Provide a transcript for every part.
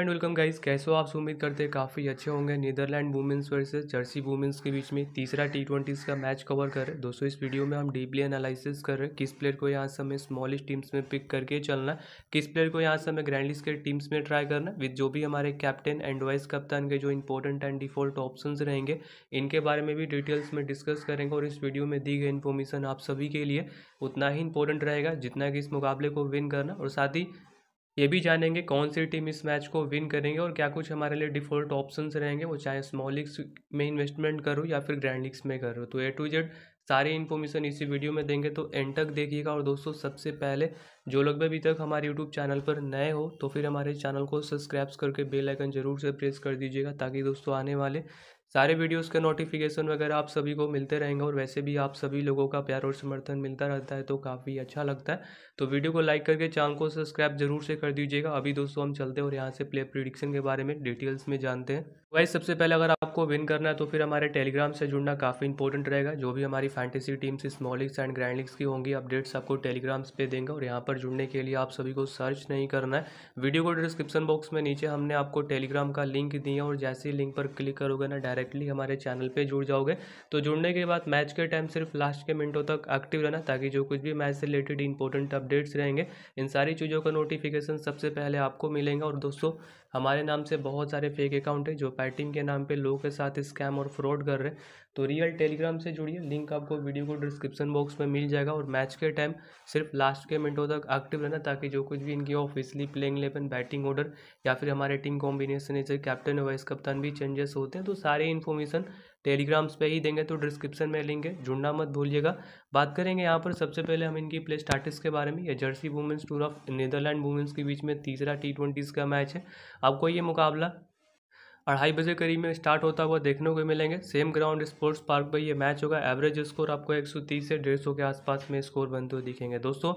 and welcome guys कैसे हो आप उम्मीद करते हैं काफ़ी अच्छे होंगे Netherlands women's versus Jersey women's के बीच में तीसरा टी ट्वेंटीज़ का मैच कवर कर रहे दोस्तों इस वीडियो में हम डीपली एनालिसिस कर रहे हैं किस प्लेयर को यहाँ समय स्मॉलेस्ट टीम्स में पिक करके चलना किस प्लेयर को यहाँ समय ग्रैंडलिस्ट के टीम्स में ट्राई करना विद जो भी हमारे कैप्टन एंड वाइस कप्तान के जो इंपॉर्टेंट एंड डिफॉल्ट ऑप्शन रहेंगे इनके बारे में भी डिटेल्स में डिस्कस करेंगे और इस वीडियो में दी गई इन्फॉर्मेशन आप सभी के लिए उतना ही इंपॉर्टेंट रहेगा जितना कि इस मुकाबले को विन करना और साथ ही ये भी जानेंगे कौन सी टीम इस मैच को विन करेंगे और क्या कुछ हमारे लिए डिफ़ॉल्ट ऑप्शंस रहेंगे वो चाहे स्मॉल लीग्स में इन्वेस्टमेंट करो या फिर ग्रैंड लीग्स में करो तो ए टू जेड सारी इन्फॉर्मेशन इसी वीडियो में देंगे तो एंड तक देखिएगा और दोस्तों सबसे पहले जो लोग भी अभी तक हमारे यूट्यूब चैनल पर नए हो तो फिर हमारे चैनल को सब्सक्राइब करके बेल आइकन जरूर से प्रेस कर दीजिएगा ताकि दोस्तों आने वाले सारे वीडियोस का नोटिफिकेशन वगैरह आप सभी को मिलते रहेंगे और वैसे भी आप सभी लोगों का प्यार और समर्थन मिलता रहता है तो काफ़ी अच्छा लगता है तो वीडियो को लाइक करके चैनल को सब्सक्राइब जरूर से कर दीजिएगा अभी दोस्तों हम चलते हैं और यहाँ से प्ले प्रिडिक्शन के बारे में डिटेल्स में जानते हैं वही सबसे पहले अगर आपको विन करना है तो फिर हमारे टेलीग्राम से जुड़ना काफ़ी इंपॉर्टेंट रहेगा जो भी हमारी fantasy teams small leagues and grand leagues की होंगी अपडेट्स आपको टेलीग्राम्स पे देंगे और यहाँ पर जुड़ने के लिए आप सभी को सर्च नहीं करना है वीडियो को डिस्क्रिप्शन बॉक्स में नीचे हमने आपको टेलीग्राम का लिंक दिया और जैसे ही लिंक पर क्लिक करोगे ना डायरेक्टली हमारे चैनल पर जुड़ जाओगे तो जुड़ने के बाद मैच के टाइम सिर्फ लास्ट के मिनटों तक एक्टिव रहना ताकि जो कुछ भी मैच से रिलेटेड इंपॉर्टेंट अपडेट्स रहेंगे इन सारी चीज़ों का नोटिफिकेशन सबसे पहले आपको मिलेंगे और दोस्तों हमारे नाम से बहुत सारे फेक अकाउंट हैं जो पैटिंग के नाम पे लोगों के साथ स्कैम और फ्रॉड कर रहे हैं तो रियल टेलीग्राम से जुड़िए लिंक आपको वीडियो को डिस्क्रिप्शन बॉक्स में मिल जाएगा और मैच के टाइम सिर्फ लास्ट के मिनटों तक एक्टिव रहना ताकि जो कुछ भी इनकी officially playing eleven batting order या फिर हमारे टीम कॉम्बिनेशन जैसे कैप्टन वाइस कप्तान भी चेंजेस होते हैं तो सारे इन्फॉर्मेशन टेलीग्राम्स पे ही देंगे तो डिस्क्रिप्शन में लिंक है जुड़ना मत भूलिएगा बात करेंगे यहाँ पर सबसे पहले हम इनकी प्ले स्टार्टिस के बारे में ये Jersey women's tour of Netherlands women's के बीच में तीसरा टी ट्वेंटीज़ का मैच है आपको ये मुकाबला अढ़ाई बजे करीब में स्टार्ट होता हुआ देखने को मिलेंगे सेम ग्राउंड स्पोर्ट्स पार्क पर ये मैच होगा एवरेज स्कोर आपको 130 से 150 के आसपास में स्कोर बनते हुए दिखेंगे दोस्तों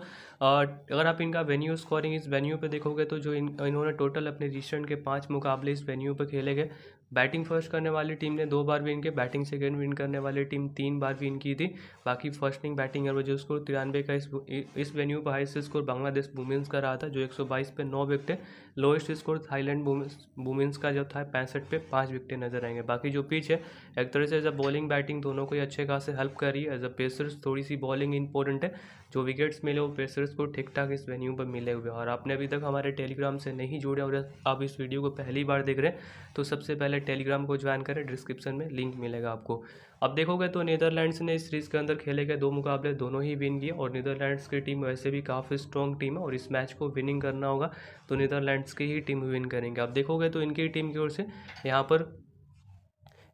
अगर आप इनका वेन्यू स्कोरिंग इस वेन्यू पे देखोगे तो जो इन इन्होंने टोटल अपने रिसेंट के पाँच मुकाबले इस वेन्यू पर खेले गए बैटिंग फर्स्ट करने वाली टीम ने दो बार विन की बैटिंग सेकेंड विन करने वाली टीम तीन बार विन की थी बाकी फर्स्टिंग बैटिंग एवरेज स्कोर तिरानवे का इस इस वेन्यू पर हाइस्ट स्कोर बांग्लादेश वुमेंस का रहा था जो 122 पे नौ wicket lowest score Thailand women's का जो था पैंसठ पे पाँच विकटें नजर आएंगे बाकी जो पिच है एक तरह से एज अ बॉलिंग बैटिंग दोनों को ही अच्छे खास हेल्प कर रही है एज अ पेसर्स थोड़ी सी बॉलिंग इंपॉर्टेंट है जो विकेट्स मिले वो पेसर्स को ठीक ठाक इस वेन्यू पर मिले हुए और आपने अभी तक हमारे टेलीग्राम से नहीं जुड़े और आप इस वीडियो को पहली बार देख रहे हैं तो सबसे पहले टेलीग्राम को ज्वाइन करें डिस्क्रिप्शन में लिंक मिलेगा आपको अब देखोगे तो नीदरलैंड्स ने इस सीरीज़ के अंदर खेले गए दो मुकाबले दोनों ही विन किए और नीदरलैंड्स की टीम वैसे भी काफ़ी स्ट्रॉन्ग टीम है और इस मैच को विनिंग करना होगा तो नीदरलैंड्स की ही टीम विन करेंगे अब देखोगे तो इनकी टीम की ओर से यहाँ पर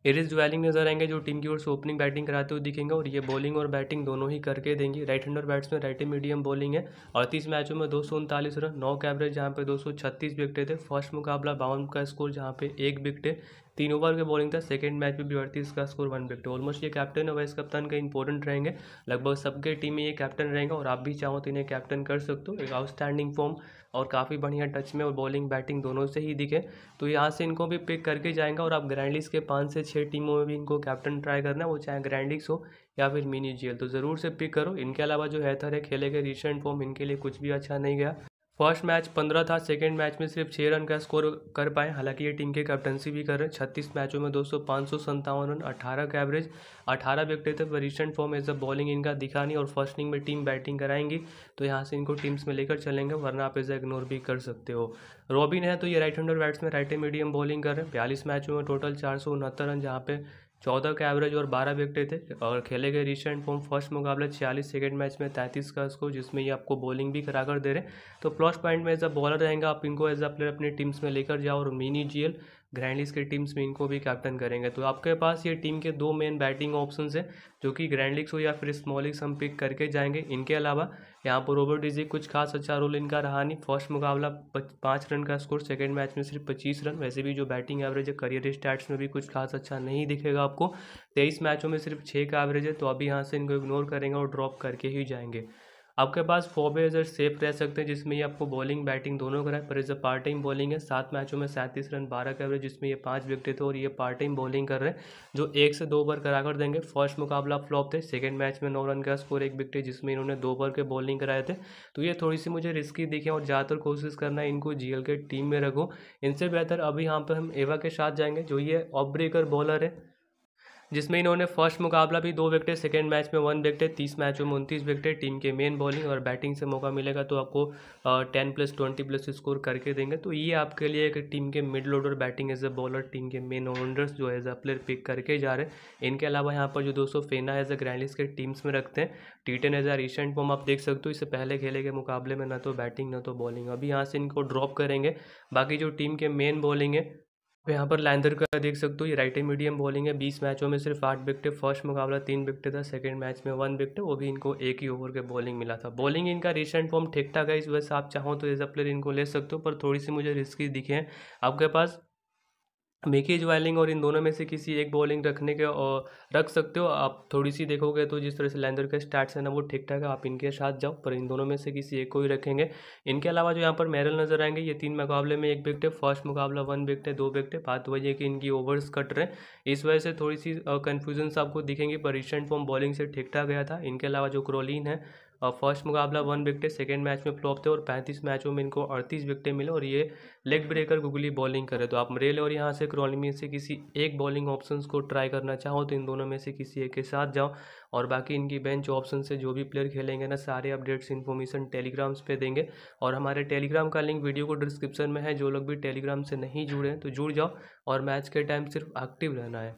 एरिस ज्वेलिंग नजर आएंगे जो टीम की ओर से ओपनिंग बैटिंग कराते हुए दिखेंगे और ये बॉलिंग और बैटिंग दोनों ही करके देंगे right hander batsman right medium bowling है अड़तीस मैचों में दो रन नौ कैवरेज जहाँ पे दो सौ विकटे थे फर्स्ट मुकाबला बावन का स्कोर जहाँ पे एक विकटे तीन ओवर के बॉलिंग था सेकेंड मैच में बिवर्तीस का स्कोर वन विकेट ऑलमोस्ट ये कैप्टन और वाइस कप्तान का इंपॉर्टेंट रहेंगे लगभग सबके टीम में ये कैप्टन रहेंगे और आप भी चाहो तो इन्हें कैप्टन कर सकते हो एक आउटस्टैंडिंग फॉर्म और काफ़ी बढ़िया टच में और बॉलिंग बैटिंग दोनों से ही दिखे तो यहाँ से इनको भी पिक करके जाएंगे और आप ग्रैंड के पाँच से छः टीमों में भी इनको कैप्टन ट्राई करना वो चाहे ग्रैंड लीग्स हो या फिर मिनी जेल तो ज़रूर से पिक करो इनके अलावा जो हैथर है खेले गए रिसेंट फॉर्म इनके लिए कुछ भी अच्छा नहीं गया फर्स्ट मैच पंद्रह था सेकेंड मैच में सिर्फ छः रन का स्कोर कर पाए हालांकि ये टीम के कैप्टनसी भी कर रहे हैं छत्तीस मैचों में दो सौ पाँच सौ संतावन रन अठारह का एवरेज अठारह विकटे थे पर recent form as a bowling इनका दिखा नहीं और फर्स्ट इनिंग में टीम बैटिंग कराएंगी तो यहाँ से इनको टीम्स में लेकर चलेंगे वरना आप इसे इग्नोर भी कर सकते हो रॉबिन है तो ये right hander batsman right medium bowling कर रहे हैं बयालीस मैचों में टोटल चार सौ उनहत्तर रन जहाँ पे चौदह का एवरेज और बारह विकटे थे और खेले गए रिसेंट फॉर्म फर्स्ट मुकाबले छियालीस सेकेंड मैच में तैंतीस का उसको जिसमें ये आपको बॉलिंग भी करा कर दे रहे हैं तो प्लस पॉइंट में एज अ बॉलर रहेंगे आप इनको एज अ प्लेयर अपनी टीम्स में लेकर जाओ और मिनी जीएल ग्रैंड के की टीम्स में इनको भी कैप्टन करेंगे तो आपके पास ये टीम के दो मेन बैटिंग ऑप्शन है जो कि ग्रैंड लीग्स हो या फिर स्मॉल लीग्स हम पिक करके जाएंगे इनके अलावा यहाँ पर रोबर्ट डिजी कुछ खास अच्छा रोल इनका रहा नहीं फर्स्ट मुकाबला पाँच रन का स्कोर सेकेंड मैच में सिर्फ पच्चीस रन वैसे भी जो बैटिंग एवरेज है करियर स्टैट्स में भी कुछ खास अच्छा नहीं दिखेगा आपको तेईस मैचों में सिर्फ छः का एवरेज है तो अभी यहाँ से इनको इग्नोर करेंगे और ड्रॉप करके ही जाएंगे आपके पास फोर बेजर सेफ रह सकते हैं जिसमें ये आपको बॉलिंग बैटिंग दोनों कराए पर is a part time bowling है सात मैचों में सैंतीस रन बारह का एवरेज जिसमें ये पाँच विकेट थे और ये पार्ट टाइम बॉलिंग कर रहे हैं जो एक से दो ओवर करा कर देंगे फर्स्ट मुकाबला फ्लॉप थे सेकेंड मैच में नौ रन का स्कोर एक विकेट जिसमें इन्होंने दो ओवर के बॉलिंग कराए थे तो ये थोड़ी सी मुझे रिस्की दिखे और ज़्यादातर कोशिश करना है इनको जी के टीम में रखो इनसे बेहतर अभी यहाँ पर हम एवा के साथ जाएंगे जो ये ऑफ ब्रेकर बॉलर है जिसमें इन्होंने फर्स्ट मुकाबला भी दो विकेट सेकेंड मैच में वन विकेट तीस मैचों में उनतीस विकेट टीम के मेन बॉलिंग और बैटिंग से मौका मिलेगा तो आपको ten plus twenty plus score करके देंगे तो ये आपके लिए एक टीम के mid order batting as a bowler team के मेन ऑलराउंडर्स जो एज ए प्लेयर पिक करके जा रहे हैं इनके अलावा यहाँ पर जो दोस्तों फेना एज ए ग्रैंडिस के टीम्स में रखते हैं T ten as a recent form आप देख सकते हो इससे पहले खेले के मुकाबले में ना तो बैटिंग ना तो बॉलिंग अभी यहाँ से इनको ड्रॉप करेंगे बाकी जो टीम के मेन बॉलिंग है तो यहाँ पर लैंडर का देख सकते हो ये राइट मीडियम बॉलिंग है बीस मैचों में सिर्फ आठ विकटे फर्स्ट मुकाबला तीन विकटे था सेकंड मैच में वन विकटे वो भी इनको एक ही ओवर के बॉलिंग मिला था बॉलिंग इनका रिसेंट फॉर्म ठीक ठाक है इस वजह से आप चाहो तो एज अ प्लेयर इनको ले सकते हो पर थोड़ी सी मुझे रिस्की दिखे हैं आपके पास मेकेज वाइलिंग और इन दोनों में से किसी एक बॉलिंग रखने के और रख सकते हो आप थोड़ी सी देखोगे तो जिस तरह से लैंडर के स्टार्ट है ना वो ठीक ठाक है आप इनके साथ जाओ पर इन दोनों में से किसी एक को ही रखेंगे इनके अलावा जो यहाँ पर मेरल नजर आएंगे ये तीन मुकाबले में एक विकट है फर्स्ट मुकाबला वन विकट है दो विकट है बात वही है कि इनकी ओवर्स कट रहे हैं इस वजह से थोड़ी सी कन्फ्यूजन्स आपको दिखेंगी पर रिसेंट फॉर्म बॉलिंग से ठीक ठाक गया था इनके अलावा जो क्रोलिन है फर्स्ट मुकाबला वन विकेट सेकेंड मैच में फ्लॉप थे और पैंतीस मैचों में इनको अड़तीस विकटें मिले और ये लेग ब्रेकर गुगली बॉलिंग करे तो आप रेल और यहाँ से क्रॉलिंग में से किसी एक बॉलिंग ऑप्शन को ट्राई करना चाहो तो इन दोनों में से किसी एक के साथ जाओ और बाकी इनकी बेंच ऑप्शन से जो भी प्लेयर खेलेंगे ना सारे अपडेट्स इन्फॉर्मेशन टेलीग्राम्स पे देंगे और हमारे टेलीग्राम का लिंक वीडियो को डिस्क्रिप्शन में है जो लोग भी टेलीग्राम से नहीं जुड़े हैं तो जुड़ जाओ और मैच के टाइम सिर्फ एक्टिव रहना है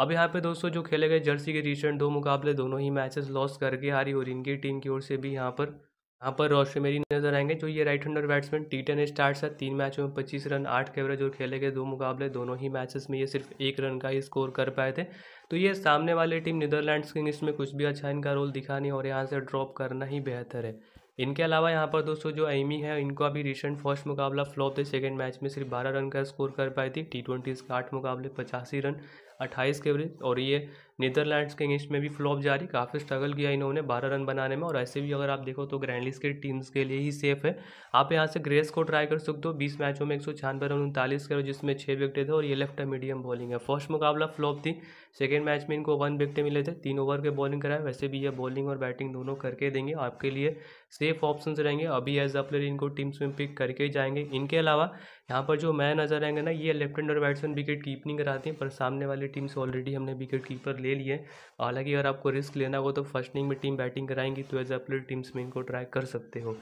अब यहाँ पे दोस्तों जो खेले गए जर्सी के रिसेंट दो मुकाबले दोनों ही मैचेस लॉस करके हारी और इनकी टीम की ओर से भी यहाँ पर यहाँ पर रोशन मेरी नजर आएंगे जो तो ये right hander batsman T ten start है तीन मैचों में पच्चीस रन आठ के एवरेज और खेले गए दो मुकाबले दोनों ही मैचेस में ये सिर्फ एक रन का ही स्कोर कर पाए थे तो ये सामने वाली टीम नीदरलैंड्स किंग्स में कुछ भी अच्छा इनका रोल दिखा नहीं और यहाँ से ड्रॉप करना ही बेहतर है इनके अलावा यहाँ पर दोस्तों जो एमी है इनको अभी रिसेंट फर्स्ट मुकाबला फ्लॉप थे सेकेंड मैच में सिर्फ बारह रन का स्कोर कर पाई थी टी ट्वेंटी का आठ मुकाबले पचासी रन अट्ठाईस के एवरेज और ये नीदरलैंड्स के अगेंस्ट में भी फ्लॉप जारी काफ़ी स्ट्रगल किया इन्होंने बारह रन बनाने में और ऐसे भी अगर आप देखो तो ग्रैंडलीस के टीम्स के लिए ही सेफ है आप यहाँ से ग्रेस को ट्राई कर सकते हो बीस मैचों में एक सौ छियानवे रन उनतालीस करो जिसमें छः विकटे थे और ये लेफ्ट मीडियम बॉलिंग है फर्स्ट मुकाबला फ्लॉप थी सेकेंड मैच में इनको वन विकटे मिले थे तीन ओवर के बॉलिंग कराए वैसे भी ये बॉलिंग और बैटिंग दोनों करके देंगे आपके लिए सेफ ऑप्शन रहेंगे अभी एज अ प्लेयर इनको टीम्स में पिक करके जाएंगे इनके अलावा यहाँ पर जो मैं नजर आएंगे ना ये लेफ्ट हैंड और बैट्समैन विकेट कीपनिंग कराती हैं पर सामने वाली टीम से ऑलरेडी हमने विकेट कीपर ले लिए हालांकि अगर आपको रिस्क लेना हो तो फर्स्ट इनिंग में टीम बैटिंग कराएंगी तो एज प्लेयर टीम्स में इनको ट्राई कर सकते हो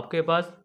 आपके पास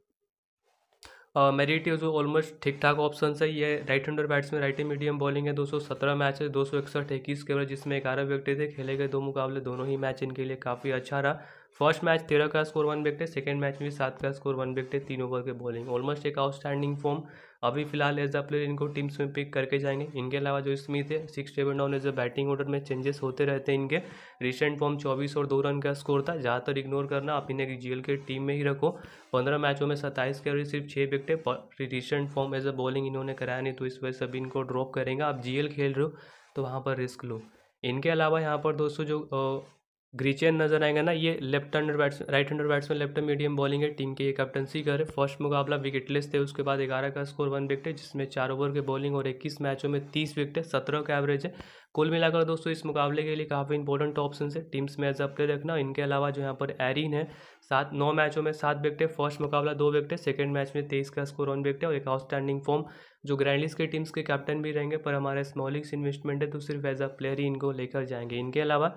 मेरिट जो ऑलमोस्ट ठीक ठाक ऑप्शन है ये right hander batsman right medium bowling है दो सौ सत्रह मैच है दो सौ इकसठ इक्कीस के जिसमें ग्यारह विकेटें थे खेले गए दो मुकाबले दोनों ही मैच इनके लिए काफ़ी अच्छा रहा फर्स्ट मैच तेरह का score one wicket second match में सात का स्कोर वन विकेट तीन ओवर के बॉलिंग ऑलमोस्ट एक आउटस्टैंडिंग फॉर्म अभी फिलहाल एज अ प्लेयर इनको टीम्स में पिक करके जाएंगे इनके अलावा जो स्मिथ है six seven down as a batting order में चेंजेस होते रहते हैं इनके रिसेंट फॉर्म चौबीस और दो रन का स्कोर था ज़्यादातर इग्नोर करना आप इन्हें जी के टीम में ही रखो पंद्रह मैचों में सत्ताईस के अभी सिर्फ छः है recent form as a bowling इन्होंने कराया नहीं तो इस वजह से अभी इनको ड्रॉप करेंगे आप जी खेल रहे हो तो वहाँ पर रिस्क लो इनके अलावा यहाँ पर दोस्तों जो ग्रीचेन नजर आएंगे ना ये left hander bats right bats batsman left medium bowling है टीम के ये कैप्टनसी कर फर्स्ट मुकाबला विकेटलेस थे उसके बाद ग्यारह का स्कोर वन विकेट है जिसमें चार ओवर के बॉलिंग और इक्कीस मैचों में तीस विकेट है सत्रह का एवरेज है कुल मिलाकर दोस्तों इस मुकाबले के लिए काफ़ी इंपॉर्टेंट ऑप्शन है टीम्स में एज अ प्लेयर रखना इनके अलावा जो यहाँ पर एरिन है सात नौ मैचों में सात विकटें फर्स्ट मुकाबला दो विकटें सेकेंड मैच में तेईस का स्कोर ऑन विकटें और एक आउटस्टैंडिंग फॉर्म जो ग्रैंडलीस के टीम्स के कैप्टन भी रहेंगे पर हमारे स्मॉलिक्स इन्वेस्टमेंट है तो सिर्फ एज अ प्लेयर ही इनको लेकर जाएंगे इनके अलावा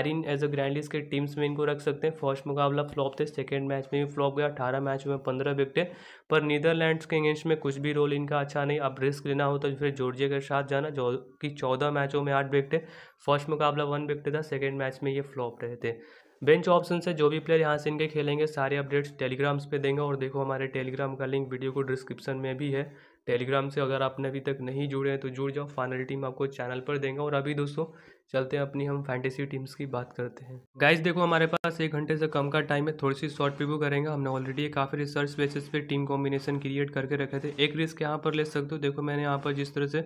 एरिन एज अ ग्रैंडलीस के टीम्स में इनको रख सकते हैं फर्स्ट मुकाबला फ्लॉप थे सेकेंड मैच में भी फ्लॉप गया अठारह मैच में पंद्रह विकटें पर नीदरलैंड्स के अगेंस्ट में कुछ भी रोल इनका अच्छा नहीं अब रिस्क लेना हो तो फिर जॉर्जिया के साथ जाना जो कि चौदह मैचों में आठ विकटें फर्स्ट मुकाबला वन विकटें था सेकेंड मैच में ये फ्लॉप रहे थे बेंच ऑप्शन से जो भी प्लेयर यहाँ से इनके खेलेंगे सारे अपडेट्स टेलीग्राम्स पे देंगे और देखो हमारे टेलीग्राम का लिंक वीडियो को डिस्क्रिप्शन में भी है टेलीग्राम से अगर आपने अभी तक नहीं जुड़े हैं तो जुड़ जाओ फाइनल टीम आपको चैनल पर देंगे और अभी दोस्तों चलते हैं अपनी हम फैंटेसी टीम्स की बात करते हैं गाइज देखो हमारे पास एक घंटे से कम का टाइम है थोड़ी सी शॉर्ट रिव्यू करेंगे हमने ऑलरेडी काफ़ी रिसर्च बेसिस पे टीम कॉम्बिनेशन क्रिएट करके रखे थे एक रिस्क यहाँ पर ले सकते हो देखो मैंने यहाँ पर जिस तरह से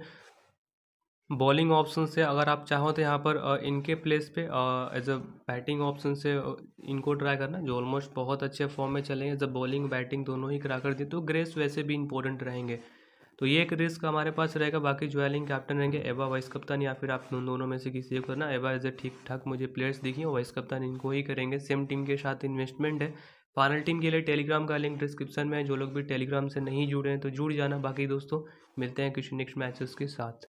बॉलिंग ऑप्शन से अगर आप चाहो तो यहाँ पर इनके प्लेस पे एज अ बैटिंग ऑप्शन से इनको ट्राई करना जो ऑलमोस्ट बहुत अच्छे फॉर्म में चले हैं जब बॉलिंग बैटिंग दोनों ही करा कर दी तो ग्रेस वैसे भी इंपॉर्टेंट रहेंगे तो ये एक रिस्क हमारे पास रहेगा बाकी ज्वेलिंग कैप्टन रहेंगे एवा वाइस कप्तान या फिर आप उन दोनों में से किसी को करना एवा एज ए ठीक ठाक मुझे प्लेयर्स दिखी वाइस कप्तान इनको ही करेंगे सेम टीम के साथ इन्वेस्टमेंट है फाइनल टीम के लिए टेलीग्राम का लिंक डिस्क्रिप्शन में है जो लोग भी टेलीग्राम से नहीं जुड़े हैं तो जुड़ जाना बाकी दोस्तों मिलते हैं किसी नेक्स्ट मैचेस के साथ